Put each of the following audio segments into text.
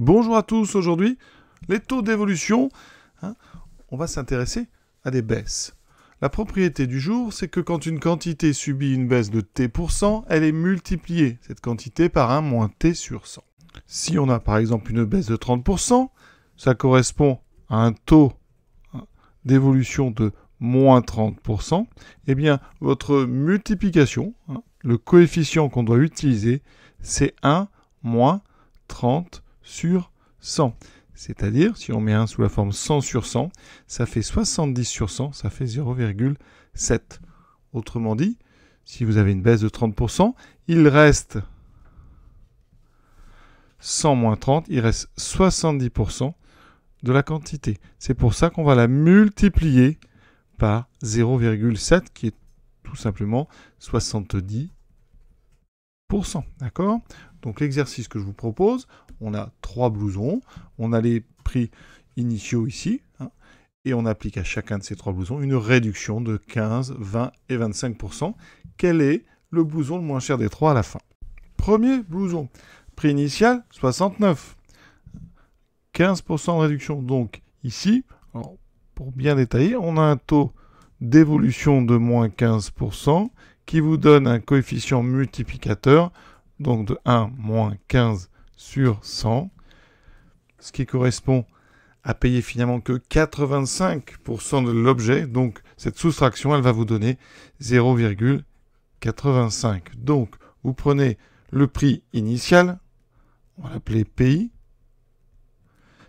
Bonjour à tous, aujourd'hui, les taux d'évolution. Hein, on va s'intéresser à des baisses. La propriété du jour, c'est que quand une quantité subit une baisse de t%, elle est multipliée, cette quantité, par 1 moins t sur 100. Si on a par exemple une baisse de 30%, ça correspond à un taux hein, d'évolution de moins 30%, eh bien votre multiplication, hein, le coefficient qu'on doit utiliser, c'est 1 moins 30% sur 100. C'est-à-dire, si on met un sous la forme 100 sur 100, ça fait 70 sur 100, ça fait 0,7. Autrement dit, si vous avez une baisse de 30%, il reste 100 moins 30, il reste 70% de la quantité. C'est pour ça qu'on va la multiplier par 0,7 qui est tout simplement 70 D'accord Donc l'exercice que je vous propose, on a trois blousons, on a les prix initiaux ici, hein, et on applique à chacun de ces trois blousons une réduction de 15, 20 et 25%. Quel est le blouson le moins cher des trois à la fin Premier blouson, prix initial 69. 15% de réduction. Donc ici, pour bien détailler, on a un taux d'évolution de moins 15% qui vous donne un coefficient multiplicateur, donc de 1 moins 15 sur 100, ce qui correspond à payer finalement que 85% de l'objet, donc cette soustraction, elle va vous donner 0,85. Donc, vous prenez le prix initial, on va l'appeler PI.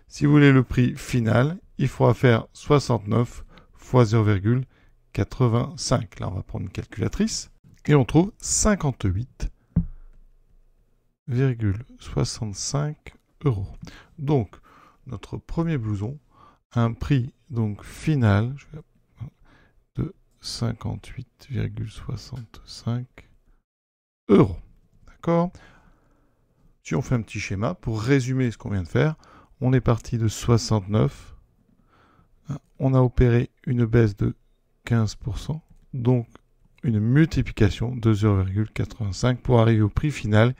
Si vous voulez le prix final, il faudra faire 69 fois 0,85. 85. Là, on va prendre une calculatrice. Et on trouve 58,65 euros. Donc, notre premier blouson a un prix donc final de 58,65 euros. D'accord Si on fait un petit schéma, pour résumer ce qu'on vient de faire, on est parti de 69. Hein, on a opéré une baisse de 15%, donc une multiplication de 0,85 pour arriver au prix final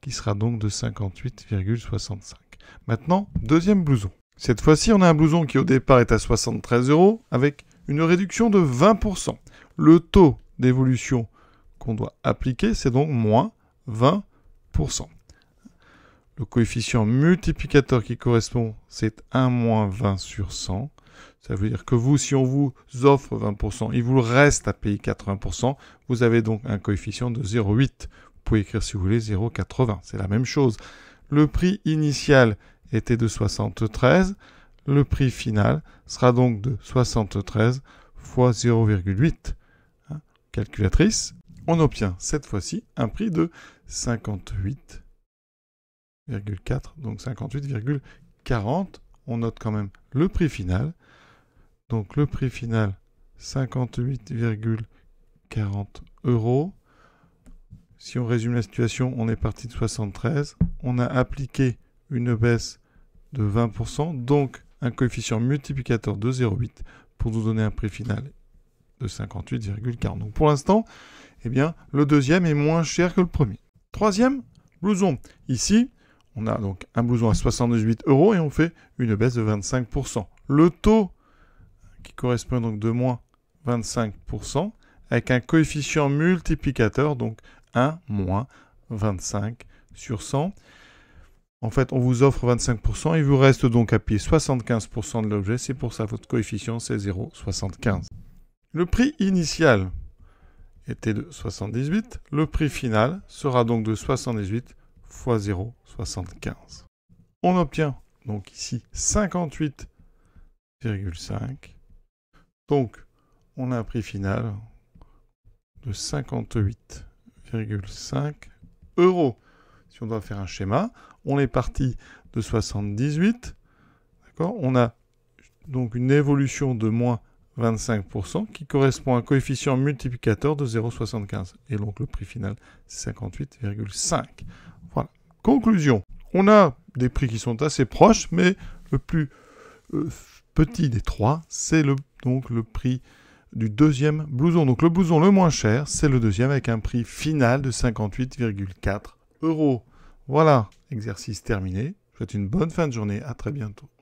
qui sera donc de 58,65. Maintenant, deuxième blouson. Cette fois-ci, on a un blouson qui au départ est à 73 euros avec une réduction de 20%. Le taux d'évolution qu'on doit appliquer, c'est donc moins 20%. Le coefficient multiplicateur qui correspond, c'est 1 20 sur 100. Ça veut dire que vous, si on vous offre 20%, il vous reste à payer 80%, vous avez donc un coefficient de 0,8. Vous pouvez écrire, si vous voulez, 0,80. C'est la même chose. Le prix initial était de 73. Le prix final sera donc de 73 fois 0,8. Hein, calculatrice, on obtient cette fois-ci un prix de 58,4, donc 58,40. On note quand même le prix final donc le prix final 58,40 euros. Si on résume la situation, on est parti de 73. On a appliqué une baisse de 20%, donc un coefficient multiplicateur de 0,8 pour nous donner un prix final de 58,40. Donc pour l'instant, eh bien, le deuxième est moins cher que le premier. Troisième, blouson. Ici, on a donc un blouson à 78 euros et on fait une baisse de 25%. Le taux qui correspond donc de moins 25%, avec un coefficient multiplicateur, donc 1 moins 25 sur 100. En fait, on vous offre 25%, il vous reste donc à payer 75% de l'objet, c'est pour ça que votre coefficient c'est 0,75. Le prix initial était de 78, le prix final sera donc de 78 fois 0,75. On obtient donc ici 58,5 donc, on a un prix final de 58,5 euros. Si on doit faire un schéma, on est parti de 78. D'accord On a donc une évolution de moins 25% qui correspond à un coefficient multiplicateur de 0,75. Et donc le prix final, c'est 58,5. Voilà. Conclusion. On a des prix qui sont assez proches, mais le plus euh, petit des trois, c'est le donc le prix du deuxième blouson. Donc le blouson le moins cher, c'est le deuxième avec un prix final de 58,4 euros. Voilà, exercice terminé. Je vous souhaite une bonne fin de journée. À très bientôt.